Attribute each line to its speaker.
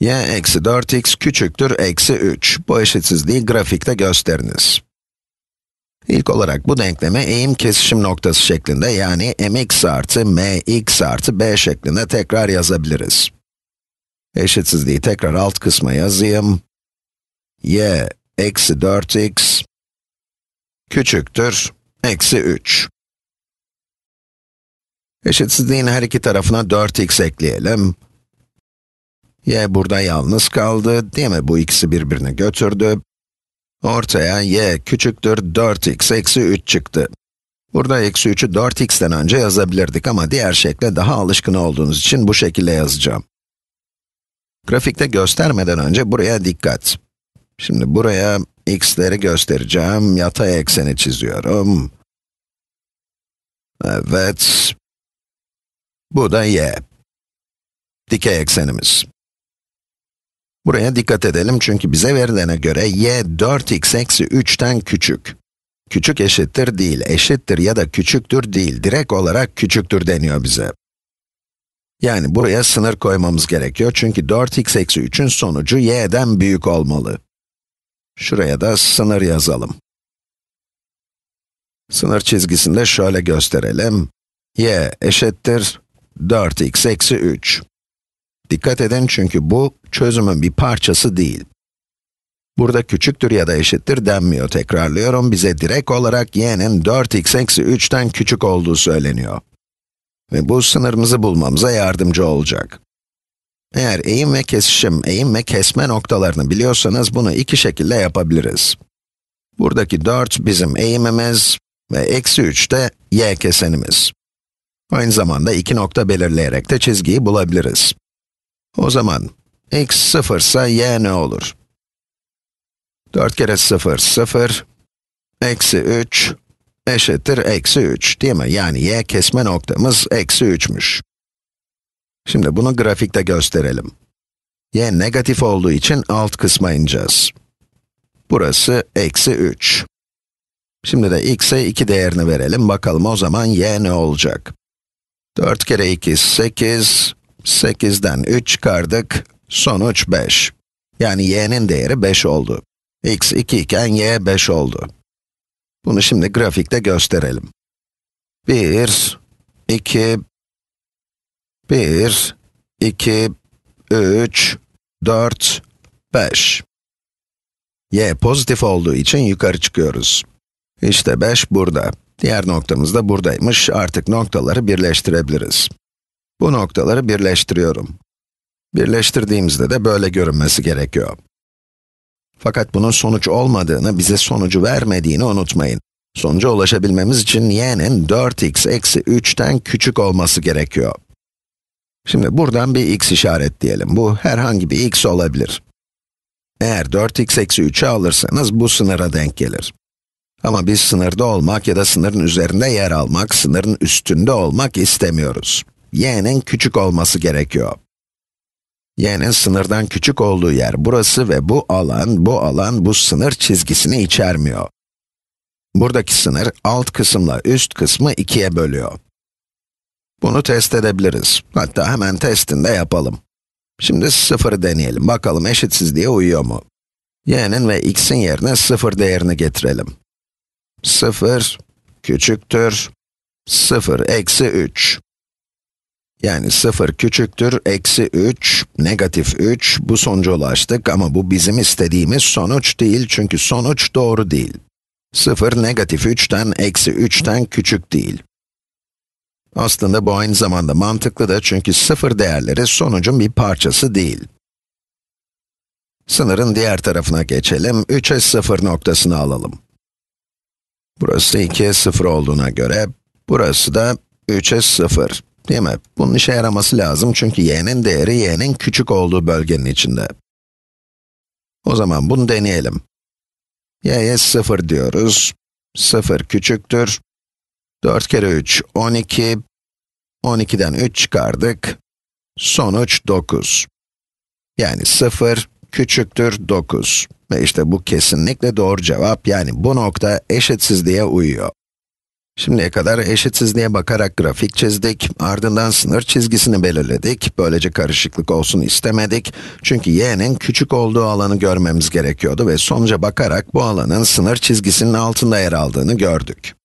Speaker 1: y eksi 4x küçüktür eksi 3. Bu eşitsizliği grafikte gösteriniz. İlk olarak bu denkleme eğim kesişim noktası şeklinde yani mx artı mx artı b şeklinde tekrar yazabiliriz. Eşitsizliği tekrar alt kısma yazayım. y eksi 4x küçüktür eksi 3. Eşitsizliğin her iki tarafına 4x ekleyelim y burada yalnız kaldı, değil mi? Bu ikisi birbirini götürdü. Ortaya y küçüktür 4x eksi 3 çıktı. Burada eksi 3'ü 4x'ten önce yazabilirdik ama diğer şekle daha alışkın olduğunuz için bu şekilde yazacağım. Grafikte göstermeden önce buraya dikkat. Şimdi buraya x'leri göstereceğim, yatay ekseni çiziyorum. Evet. Bu da y. Dikey eksenimiz. Buraya dikkat edelim çünkü bize verilene göre y 4x eksi 3'ten küçük. Küçük eşittir değil, eşittir ya da küçüktür değil, direkt olarak küçüktür deniyor bize. Yani buraya sınır koymamız gerekiyor çünkü 4x eksi 3'ün sonucu y'den büyük olmalı. Şuraya da sınır yazalım. Sınır çizgisinde şöyle gösterelim. y eşittir 4x eksi 3. Dikkat edin çünkü bu çözümün bir parçası değil. Burada küçüktür ya da eşittir denmiyor tekrarlıyorum. Bize direkt olarak y'nin 4x eksi 3'ten küçük olduğu söyleniyor. Ve bu sınırımızı bulmamıza yardımcı olacak. Eğer eğim ve kesişim, eğim ve kesme noktalarını biliyorsanız bunu iki şekilde yapabiliriz. Buradaki 4 bizim eğimimiz ve eksi 3 de y kesenimiz. Aynı zamanda iki nokta belirleyerek de çizgiyi bulabiliriz. O zaman, x ise y ne olur? 4 kere 0, 0, eksi 3 eşittir eksi 3 değil mi? Yani y kesme noktamız eksi 3'müş. Şimdi bunu grafikte gösterelim. y negatif olduğu için alt kısma ineceğiz. Burası eksi 3. Şimdi de x'e 2 değerini verelim, bakalım o zaman y ne olacak? 4 kere 2, 8, 8'den 3 çıkardık, sonuç 5. Yani y'nin değeri 5 oldu. x 2 iken y 5 oldu. Bunu şimdi grafikte gösterelim. 1, 2, 1, 2, 3, 4, 5. y pozitif olduğu için yukarı çıkıyoruz. İşte 5 burada. Diğer noktamız da buradaymış. Artık noktaları birleştirebiliriz. Bu noktaları birleştiriyorum. Birleştirdiğimizde de böyle görünmesi gerekiyor. Fakat bunun sonuç olmadığını, bize sonucu vermediğini unutmayın. Sonuca ulaşabilmemiz için y'nin 4x eksi 3'ten küçük olması gerekiyor. Şimdi buradan bir x işaret diyelim. Bu herhangi bir x olabilir. Eğer 4x eksi 3'ü alırsanız bu sınıra denk gelir. Ama biz sınırda olmak ya da sınırın üzerinde yer almak, sınırın üstünde olmak istemiyoruz y'nin küçük olması gerekiyor. y'nin sınırdan küçük olduğu yer burası ve bu alan, bu alan bu sınır çizgisini içermiyor. Buradaki sınır alt kısımla üst kısmı ikiye bölüyor. Bunu test edebiliriz. Hatta hemen testinde yapalım. Şimdi sıfırı deneyelim. Bakalım eşitsizliğe uyuyor mu? y'nin ve x'in yerine sıfır değerini getirelim. 0 küçüktür 0 eksi 3. Yani 0 küçüktür, eksi 3, negatif 3, bu sonuca ulaştık ama bu bizim istediğimiz sonuç değil çünkü sonuç doğru değil. 0 negatif 3'ten, eksi 3'ten küçük değil. Aslında bu aynı zamanda mantıklı da çünkü 0 değerleri sonucun bir parçası değil. Sınırın diğer tarafına geçelim, 3'e 0 noktasını alalım. Burası 2'ye 0 olduğuna göre, burası da 3'e 0. Değil mi? Bunun işe yaraması lazım çünkü y'nin değeri y'nin küçük olduğu bölgenin içinde. O zaman bunu deneyelim. y'ye 0 diyoruz. 0 küçüktür. 4 kere 3, 12. 12'den 3 çıkardık. Sonuç 9. Yani 0 küçüktür 9. Ve işte bu kesinlikle doğru cevap, yani bu nokta eşitsizliğe uyuyor. Şimdiye kadar eşitsizliğe bakarak grafik çizdik, ardından sınır çizgisini belirledik, böylece karışıklık olsun istemedik. Çünkü y'nin küçük olduğu alanı görmemiz gerekiyordu ve sonuca bakarak bu alanın sınır çizgisinin altında yer aldığını gördük.